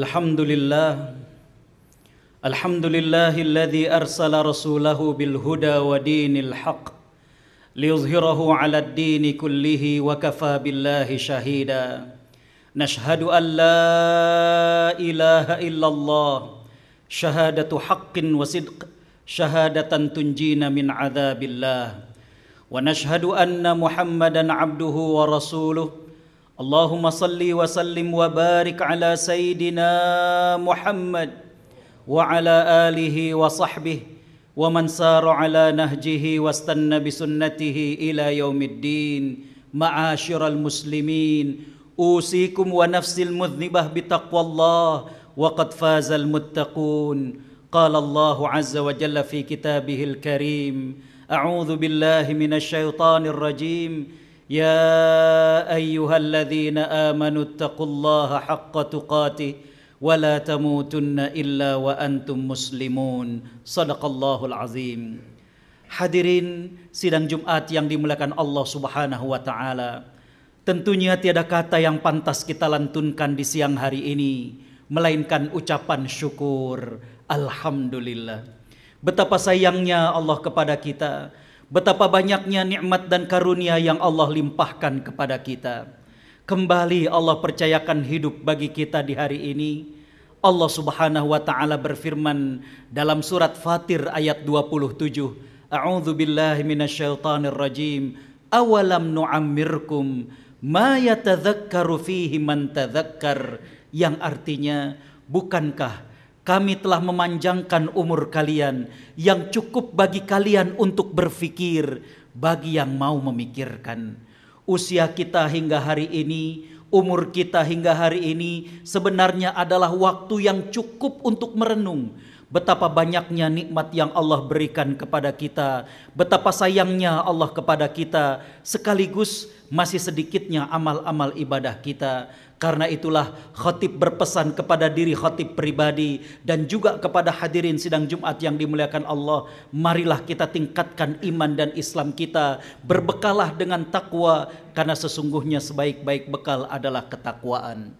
الحمد لله الحمد لله الذي أرسل رسوله بالهدى ودين الحق ليظهره على الدين كله وكفى بالله شهيدا نشهد أن لا إله إلا الله شهادة حق وصدق شهادة تنجينا من عذاب الله ونشهد أن محمدا عبده ورسوله اللهم صل وسلم وبارك على سيدنا محمد وعلى آله وصحبه ومن سار على نهجه واستنى بسنته إلى يوم الدين معاشر المسلمين أوصيكم ونفسي المذنبة بتقوى الله وقد فاز المتقون قال الله عز وجل في كتابه الكريم أعوذ بالله من الشيطان الرجيم يا ايها الذين امنوا اتقوا الله حق تقاته ولا تموتن الا وانتم مسلمون صدق الله العظيم Hadirin sidang Jumat yang dimuliakan Allah Subhanahu wa taala. Tentunya tiada kata yang pantas kita lantunkan di siang hari ini melainkan ucapan syukur. Alhamdulillah. Betapa sayangnya Allah kepada kita betapa banyaknya nikmat dan karunia yang Allah limpahkan kepada kita. Kembali Allah percayakan hidup bagi kita di hari ini. Allah Subhanahu wa taala berfirman dalam surat Fatir ayat 27, A'udzu billahi minasyaitonir rajim. Awalam nu'ammirkum ma yatadzakkaru fihi man tadzakkar yang artinya bukankah kami telah memanjangkan umur kalian yang cukup bagi kalian untuk berfikir bagi yang mau memikirkan. Usia kita hingga hari ini, umur kita hingga hari ini sebenarnya adalah waktu yang cukup untuk merenung betapa banyaknya nikmat yang Allah berikan kepada kita, betapa sayangnya Allah kepada kita, sekaligus masih sedikitnya amal-amal ibadah kita. Karena itulah khotib berpesan kepada diri khotib pribadi dan juga kepada hadirin sidang Jumat yang dimuliakan Allah. Marilah kita tingkatkan iman dan Islam kita. Berbekalah dengan takwa karena sesungguhnya sebaik-baik bekal adalah ketakwaan.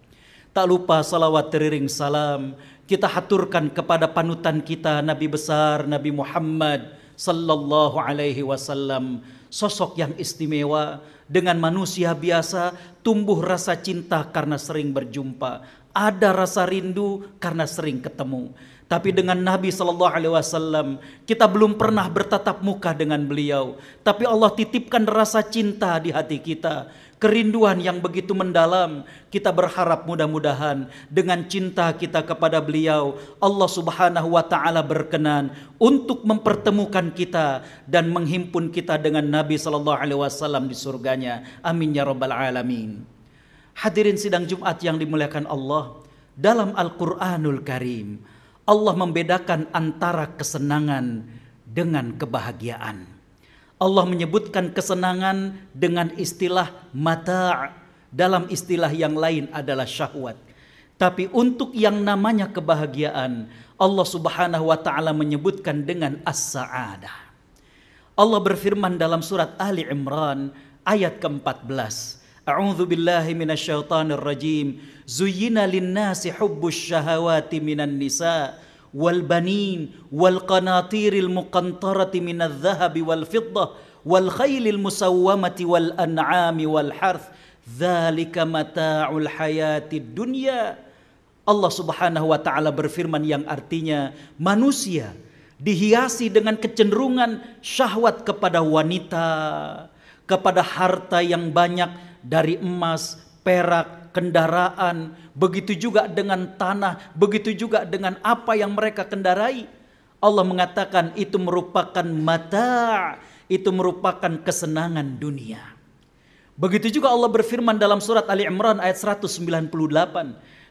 Tak lupa salawat teriring salam kita haturkan kepada panutan kita Nabi besar Nabi Muhammad sallallahu alaihi wasallam sosok yang istimewa dengan manusia biasa tumbuh rasa cinta karena sering berjumpa, ada rasa rindu karena sering ketemu. Tapi dengan Nabi Shallallahu Alaihi Wasallam kita belum pernah bertatap muka dengan beliau. Tapi Allah titipkan rasa cinta di hati kita kerinduan yang begitu mendalam. Kita berharap mudah-mudahan dengan cinta kita kepada beliau, Allah Subhanahu wa taala berkenan untuk mempertemukan kita dan menghimpun kita dengan Nabi sallallahu alaihi wasallam di surganya. Amin ya rabbal alamin. Hadirin sidang Jumat yang dimuliakan Allah, dalam Al-Qur'anul Karim Allah membedakan antara kesenangan dengan kebahagiaan. Allah menyebutkan kesenangan dengan istilah mata' dalam istilah yang lain adalah syahwat. Tapi untuk yang namanya kebahagiaan, Allah Subhanahu wa taala menyebutkan dengan as-sa'adah. Allah berfirman dalam surat Ali Imran ayat ke-14. A'udzu billahi minasyaitonir rajim. Zuyyina lin-nasi hubbus minan nisa' والبنين والقناطير المقنطرة من الذهب والفضة والخيل المسومة والأنعام والحرث ذلك متاع الحياة الدنيا Allah subhanahu wa ta'ala berfirman yang artinya manusia dihiasi dengan kecenderungan syahwat kepada wanita, kepada harta yang banyak dari emas, perak, kendaraan, begitu juga dengan tanah, begitu juga dengan apa yang mereka kendarai. Allah mengatakan itu merupakan mata, itu merupakan kesenangan dunia. Begitu juga Allah berfirman dalam surat Ali Imran ayat 198.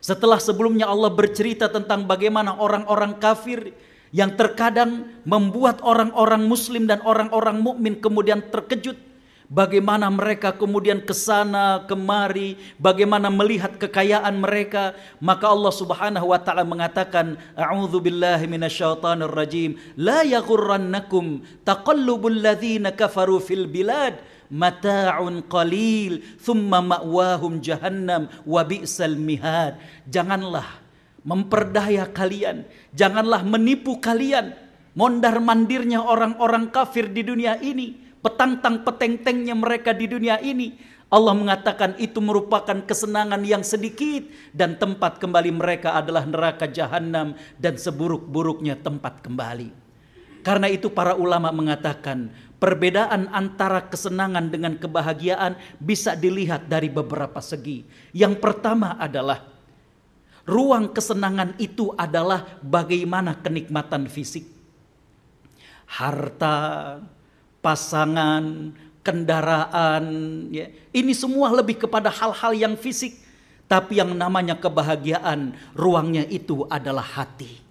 Setelah sebelumnya Allah bercerita tentang bagaimana orang-orang kafir yang terkadang membuat orang-orang muslim dan orang-orang mukmin kemudian terkejut Bagaimana mereka kemudian ke sana kemari, bagaimana melihat kekayaan mereka, maka Allah Subhanahu wa taala mengatakan, "A'udzu billahi minasyaitonir rajim. La yaghurrannakum taqallubul ladzina kafaru fil bilad." mata'un qalil thumma ma'wahum jahannam wa bi'sal mihad janganlah memperdaya kalian janganlah menipu kalian mondar mandirnya orang-orang kafir di dunia ini petang peteng-tengnya mereka di dunia ini. Allah mengatakan itu merupakan kesenangan yang sedikit dan tempat kembali mereka adalah neraka jahanam dan seburuk-buruknya tempat kembali. Karena itu para ulama mengatakan perbedaan antara kesenangan dengan kebahagiaan bisa dilihat dari beberapa segi. Yang pertama adalah ruang kesenangan itu adalah bagaimana kenikmatan fisik. Harta, pasangan, kendaraan, ya. Ini semua lebih kepada hal-hal yang fisik, tapi yang namanya kebahagiaan ruangnya itu adalah hati.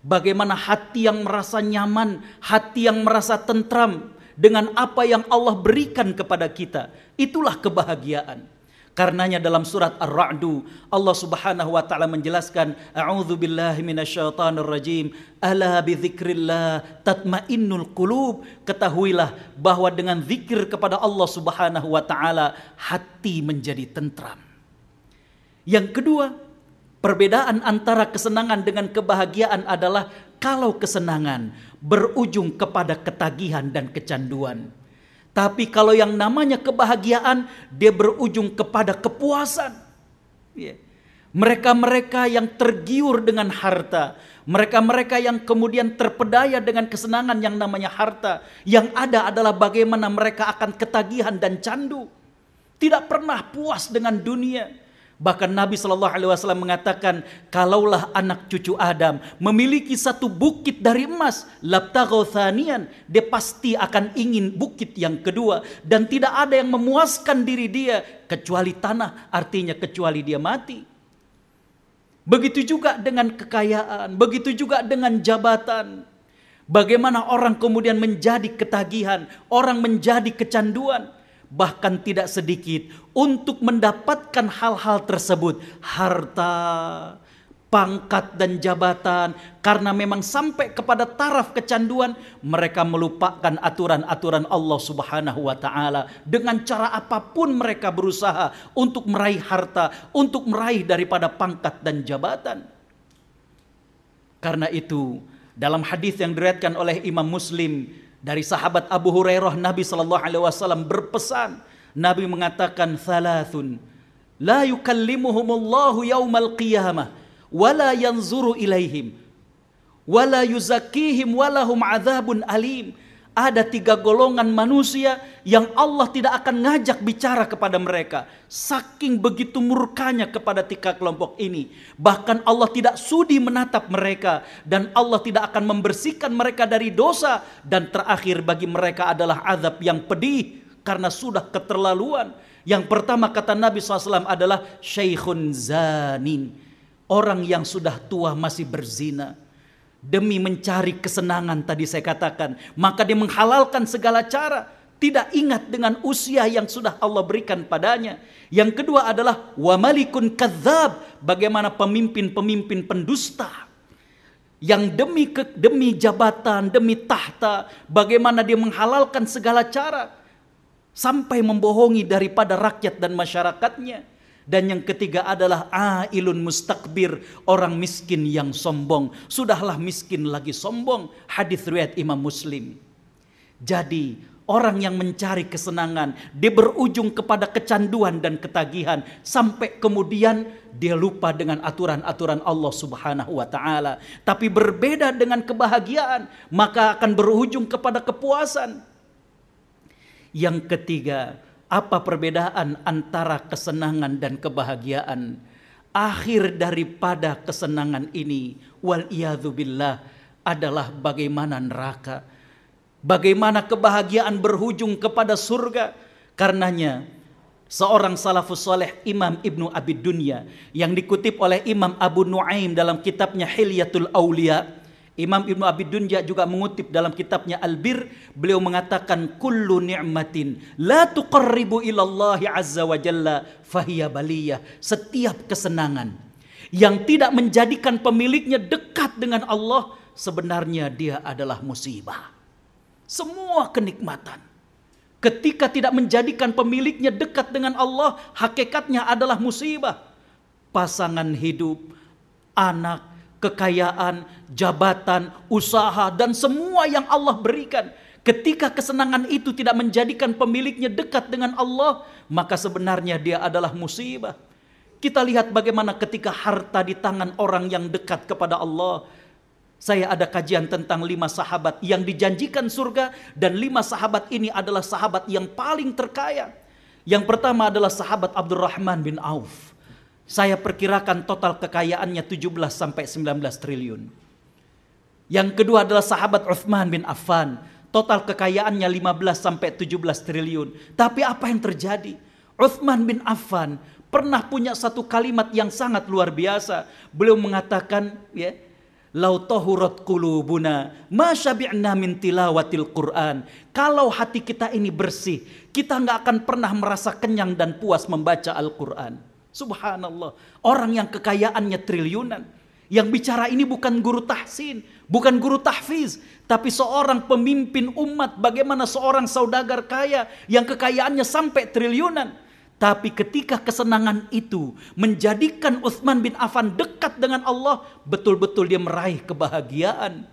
Bagaimana hati yang merasa nyaman, hati yang merasa tentram dengan apa yang Allah berikan kepada kita, itulah kebahagiaan. Karenanya dalam surat Ar-Ra'du Allah Subhanahu wa taala menjelaskan a'udzu billahi minasyaitonir rajim ala bizikrillah tatmainnul qulub ketahuilah bahwa dengan zikir kepada Allah Subhanahu wa taala hati menjadi tentram. Yang kedua, perbedaan antara kesenangan dengan kebahagiaan adalah kalau kesenangan berujung kepada ketagihan dan kecanduan tapi kalau yang namanya kebahagiaan, dia berujung kepada kepuasan. Iya. Mereka-mereka yang tergiur dengan harta, mereka-mereka yang kemudian terpedaya dengan kesenangan yang namanya harta, yang ada adalah bagaimana mereka akan ketagihan dan candu, tidak pernah puas dengan dunia. Bahkan Nabi Shallallahu Alaihi Wasallam mengatakan, kalaulah anak cucu Adam memiliki satu bukit dari emas, laptagothanian, dia pasti akan ingin bukit yang kedua dan tidak ada yang memuaskan diri dia kecuali tanah, artinya kecuali dia mati. Begitu juga dengan kekayaan, begitu juga dengan jabatan. Bagaimana orang kemudian menjadi ketagihan, orang menjadi kecanduan, bahkan tidak sedikit, untuk mendapatkan hal-hal tersebut, harta, pangkat, dan jabatan, karena memang sampai kepada taraf kecanduan, mereka melupakan aturan-aturan Allah Subhanahu wa Ta'ala. Dengan cara apapun, mereka berusaha untuk meraih harta, untuk meraih daripada pangkat dan jabatan. Karena itu, dalam hadis yang diriatkan oleh Imam Muslim, dari sahabat Abu Hurairah Nabi sallallahu alaihi wasallam berpesan, Nabi mengatakan thalathun la yukallimuhumullahu yaumal qiyamah wala yanzuru ilaihim wala yuzakkihim walahum adzabun alim ada tiga golongan manusia yang Allah tidak akan ngajak bicara kepada mereka. Saking begitu murkanya kepada tiga kelompok ini. Bahkan Allah tidak sudi menatap mereka. Dan Allah tidak akan membersihkan mereka dari dosa. Dan terakhir bagi mereka adalah azab yang pedih. Karena sudah keterlaluan. Yang pertama kata Nabi SAW adalah Syekhun Zanin. Orang yang sudah tua masih berzina demi mencari kesenangan tadi saya katakan. Maka dia menghalalkan segala cara. Tidak ingat dengan usia yang sudah Allah berikan padanya. Yang kedua adalah malikun kadzab. Bagaimana pemimpin-pemimpin pendusta yang demi ke, demi jabatan, demi tahta, bagaimana dia menghalalkan segala cara sampai membohongi daripada rakyat dan masyarakatnya. Dan yang ketiga adalah ailun mustakbir, orang miskin yang sombong. Sudahlah miskin lagi sombong. Hadis riwayat Imam Muslim. Jadi orang yang mencari kesenangan, dia berujung kepada kecanduan dan ketagihan sampai kemudian dia lupa dengan aturan-aturan Allah Subhanahu wa taala. Tapi berbeda dengan kebahagiaan, maka akan berujung kepada kepuasan. Yang ketiga, apa perbedaan antara kesenangan dan kebahagiaan? Akhir daripada kesenangan ini wal billah adalah bagaimana neraka. Bagaimana kebahagiaan berhujung kepada surga. Karenanya seorang salafus soleh Imam Ibnu Abi Dunya yang dikutip oleh Imam Abu Nuaim dalam kitabnya Hilyatul Aulia Imam Ibnu Abi Dunja juga mengutip dalam kitabnya Al-Bir, beliau mengatakan kullu ni'matin la tuqarribu ilallahi azza wa jalla fahiya baliyah. Setiap kesenangan yang tidak menjadikan pemiliknya dekat dengan Allah sebenarnya dia adalah musibah. Semua kenikmatan ketika tidak menjadikan pemiliknya dekat dengan Allah, hakikatnya adalah musibah. Pasangan hidup, anak, kekayaan, jabatan, usaha, dan semua yang Allah berikan. Ketika kesenangan itu tidak menjadikan pemiliknya dekat dengan Allah, maka sebenarnya dia adalah musibah. Kita lihat bagaimana ketika harta di tangan orang yang dekat kepada Allah. Saya ada kajian tentang lima sahabat yang dijanjikan surga dan lima sahabat ini adalah sahabat yang paling terkaya. Yang pertama adalah sahabat Abdurrahman bin Auf. Saya perkirakan total kekayaannya 17 sampai 19 triliun. Yang kedua adalah sahabat Uthman bin Affan. Total kekayaannya 15 sampai 17 triliun. Tapi apa yang terjadi? Uthman bin Affan pernah punya satu kalimat yang sangat luar biasa. Beliau mengatakan, ya, Lau tahurat kulubuna Masyabi'na min tilawatil Qur'an Kalau hati kita ini bersih Kita nggak akan pernah merasa kenyang dan puas membaca Al-Quran Subhanallah. Orang yang kekayaannya triliunan. Yang bicara ini bukan guru tahsin, bukan guru tahfiz, tapi seorang pemimpin umat bagaimana seorang saudagar kaya yang kekayaannya sampai triliunan. Tapi ketika kesenangan itu menjadikan Utsman bin Affan dekat dengan Allah, betul-betul dia meraih kebahagiaan.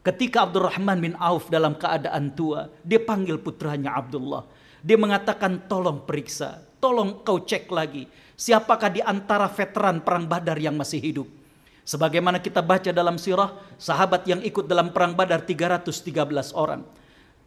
Ketika Abdurrahman bin Auf dalam keadaan tua, dia panggil putranya Abdullah. Dia mengatakan, "Tolong periksa Tolong kau cek lagi. Siapakah di antara veteran perang badar yang masih hidup? Sebagaimana kita baca dalam sirah, sahabat yang ikut dalam perang badar 313 orang.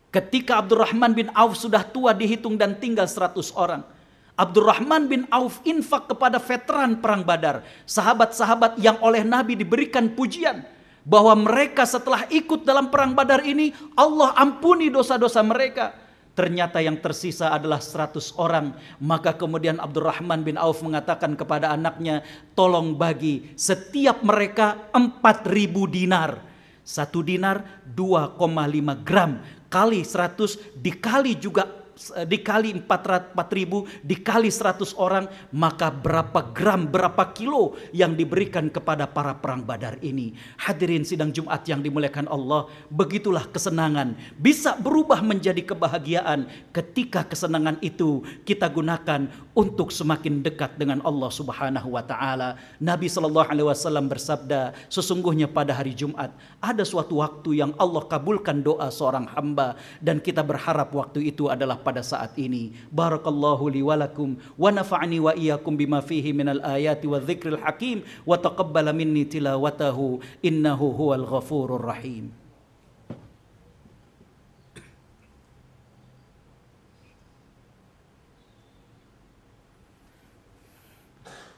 Ketika Abdurrahman bin Auf sudah tua dihitung dan tinggal 100 orang. Abdurrahman bin Auf infak kepada veteran perang badar. Sahabat-sahabat yang oleh Nabi diberikan pujian. Bahwa mereka setelah ikut dalam perang badar ini, Allah ampuni dosa-dosa mereka ternyata yang tersisa adalah 100 orang. Maka kemudian Abdurrahman bin Auf mengatakan kepada anaknya, tolong bagi setiap mereka 4000 dinar. Satu dinar 2,5 gram kali 100 dikali juga Eh, dikali empat ribu dikali 100 orang maka berapa gram berapa kilo yang diberikan kepada para perang Badar ini. Hadirin sidang Jumat yang dimuliakan Allah, begitulah kesenangan bisa berubah menjadi kebahagiaan ketika kesenangan itu kita gunakan untuk semakin dekat dengan Allah Subhanahu wa taala. Nabi Shallallahu alaihi wasallam bersabda, sesungguhnya pada hari Jumat ada suatu waktu yang Allah kabulkan doa seorang hamba dan kita berharap waktu itu adalah pada saat ini. Barakallahu li walakum wa nafa'ni wa iyyakum bima fihi minal ayati wa dzikril hakim wa taqabbala minni tilawatahu innahu huwal ghafurur rahim.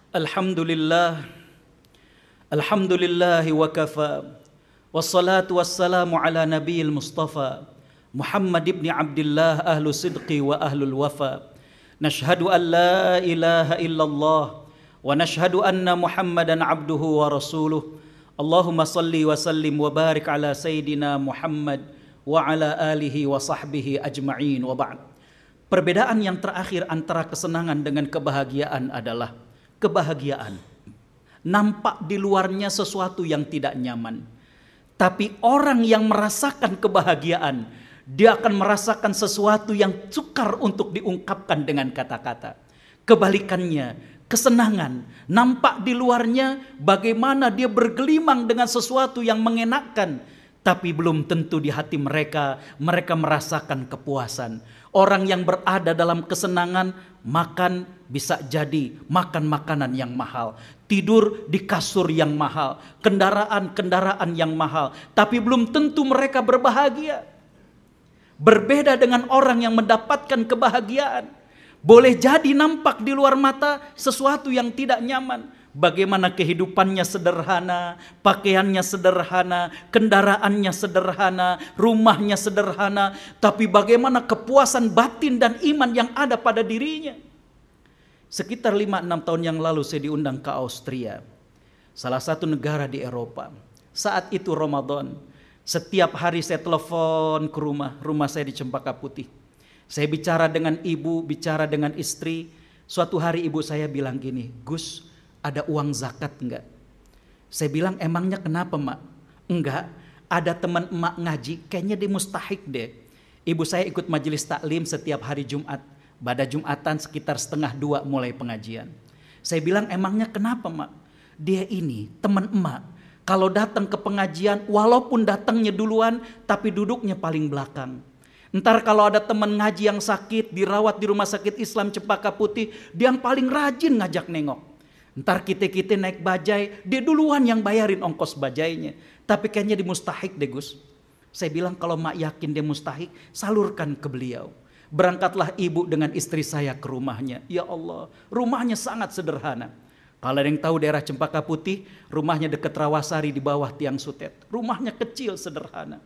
الحمد لله الحمد لله وكفى والصلاة والسلام على نبي المصطفى Muhammad ibn Abdullah ahlu sidqi wa ahlul wafa nashhadu an la ilaha illallah wa nashhadu anna Muhammadan abduhu wa rasuluh Allahumma salli wa sallim wa barik ala sayyidina Muhammad wa ala alihi wa sahbihi ajma'in wa ba'd Perbedaan yang terakhir antara kesenangan dengan kebahagiaan adalah kebahagiaan nampak di luarnya sesuatu yang tidak nyaman. Tapi orang yang merasakan kebahagiaan dia akan merasakan sesuatu yang sukar untuk diungkapkan dengan kata-kata. Kebalikannya, kesenangan nampak di luarnya bagaimana dia bergelimang dengan sesuatu yang mengenakkan, tapi belum tentu di hati mereka mereka merasakan kepuasan. Orang yang berada dalam kesenangan makan bisa jadi makan makanan yang mahal, tidur di kasur yang mahal, kendaraan-kendaraan yang mahal, tapi belum tentu mereka berbahagia. Berbeda dengan orang yang mendapatkan kebahagiaan. Boleh jadi nampak di luar mata sesuatu yang tidak nyaman. Bagaimana kehidupannya sederhana, pakaiannya sederhana, kendaraannya sederhana, rumahnya sederhana, tapi bagaimana kepuasan batin dan iman yang ada pada dirinya. Sekitar 5-6 tahun yang lalu saya diundang ke Austria, salah satu negara di Eropa. Saat itu Ramadan, setiap hari saya telepon ke rumah, rumah saya di Cempaka Putih. Saya bicara dengan ibu, bicara dengan istri. Suatu hari ibu saya bilang gini, Gus ada uang zakat enggak? Saya bilang emangnya kenapa mak? Enggak, ada teman emak ngaji, kayaknya dia mustahik deh. Ibu saya ikut majelis taklim setiap hari Jumat. Pada Jumatan sekitar setengah dua mulai pengajian. Saya bilang emangnya kenapa mak? Dia ini teman emak kalau datang ke pengajian, walaupun datangnya duluan, tapi duduknya paling belakang. Ntar kalau ada teman ngaji yang sakit, dirawat di rumah sakit Islam Cepaka Putih, dia yang paling rajin ngajak nengok. Ntar kita-kita naik bajai, dia duluan yang bayarin ongkos bajainya. Tapi kayaknya dimustahik, mustahik deh Gus. Saya bilang kalau mak yakin dia mustahik, salurkan ke beliau. Berangkatlah ibu dengan istri saya ke rumahnya. Ya Allah, rumahnya sangat sederhana. Kalau yang tahu daerah Cempaka Putih, rumahnya dekat Rawasari di bawah tiang sutet. Rumahnya kecil, sederhana.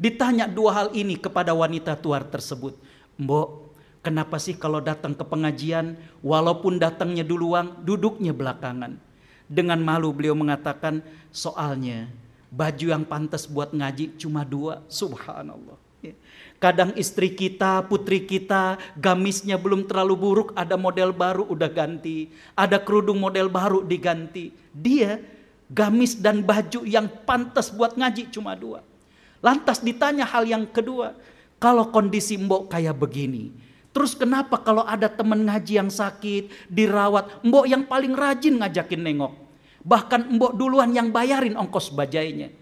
Ditanya dua hal ini kepada wanita tua tersebut. Mbok, kenapa sih kalau datang ke pengajian, walaupun datangnya duluan, duduknya belakangan? Dengan malu beliau mengatakan, soalnya baju yang pantas buat ngaji cuma dua, subhanallah. Ya. Kadang istri kita, putri kita, gamisnya belum terlalu buruk, ada model baru udah ganti. Ada kerudung model baru diganti. Dia gamis dan baju yang pantas buat ngaji cuma dua. Lantas ditanya hal yang kedua, kalau kondisi mbok kayak begini, terus kenapa kalau ada teman ngaji yang sakit, dirawat, mbok yang paling rajin ngajakin nengok. Bahkan mbok duluan yang bayarin ongkos bajainya.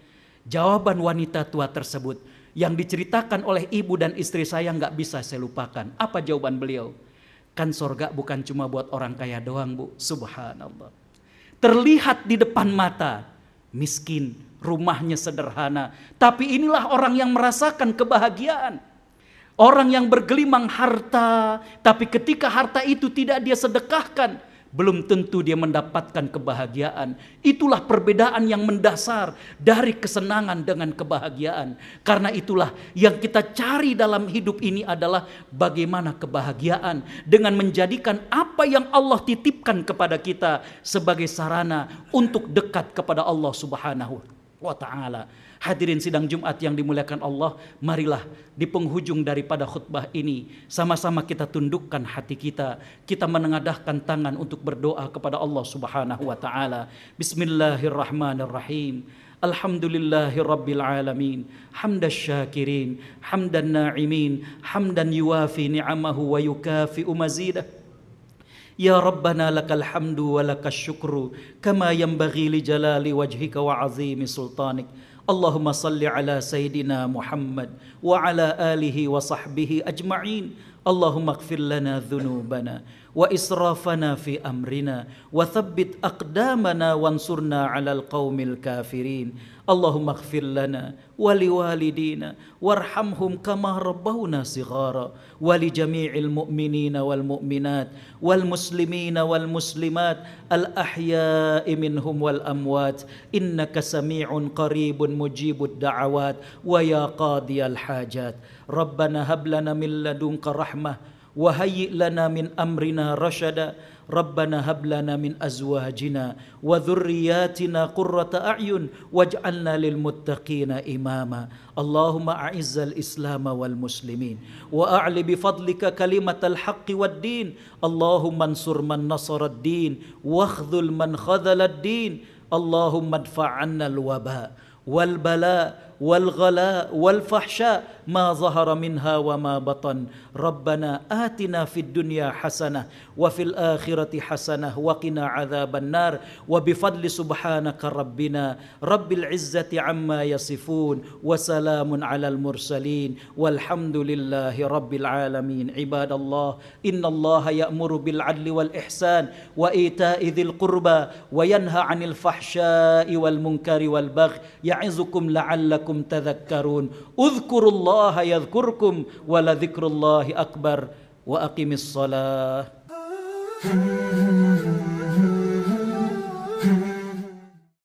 Jawaban wanita tua tersebut, yang diceritakan oleh ibu dan istri saya nggak bisa saya lupakan. Apa jawaban beliau? Kan sorga bukan cuma buat orang kaya doang bu, subhanallah. Terlihat di depan mata, miskin, rumahnya sederhana. Tapi inilah orang yang merasakan kebahagiaan. Orang yang bergelimang harta, tapi ketika harta itu tidak dia sedekahkan, belum tentu dia mendapatkan kebahagiaan. Itulah perbedaan yang mendasar dari kesenangan dengan kebahagiaan. Karena itulah yang kita cari dalam hidup ini adalah bagaimana kebahagiaan dengan menjadikan apa yang Allah titipkan kepada kita sebagai sarana untuk dekat kepada Allah Subhanahu wa taala. Hadirin sidang Jumat yang dimuliakan Allah, marilah di penghujung daripada khutbah ini sama-sama kita tundukkan hati kita, kita menengadahkan tangan untuk berdoa kepada Allah Subhanahu wa taala. Bismillahirrahmanirrahim. الحمد لله رب العالمين حمد الشاكرين حمد الناعمين حمدا يوافي نعمه ويكافئ مزيده يا ربنا لك الحمد ولك الشكر كما ينبغي لجلال وجهك وعظيم سلطانك اللهم صل على سيدنا محمد وعلى آله وصحبه أجمعين اللهم اغفر لنا ذنوبنا وإسرافنا في أمرنا وثبت أقدامنا وانصرنا على القوم الكافرين اللهم اغفر لنا ولوالدينا وارحمهم كما ربونا صغارا ولجميع المؤمنين والمؤمنات والمسلمين والمسلمات الأحياء منهم والأموات إنك سميع قريب مجيب الدعوات ويا قاضي الحاجات ربنا هب لنا من لدنك رحمه وهيئ لنا من امرنا رشدا ربنا هب لنا من ازواجنا وذرياتنا قره اعين واجعلنا للمتقين اماما اللهم اعز الاسلام والمسلمين واعل بفضلك كلمه الحق والدين اللهم انصر من نصر الدين واخذل من خذل الدين اللهم ادفع عنا الوباء والبلاء والغلاء والفحشاء ما ظهر منها وما بطن ربنا آتنا في الدنيا حسنة وفي الآخرة حسنة وقنا عذاب النار وبفضل سبحانك ربنا رب العزة عما يصفون وسلام على المرسلين والحمد لله رب العالمين عباد الله إن الله يأمر بالعدل والإحسان وإيتاء ذي القربى وينهى عن الفحشاء والمنكر والبغي يعظكم لعلكم لعلكم تذكرون اذكروا الله يذكركم ولذكر الله أكبر وأقم الصلاة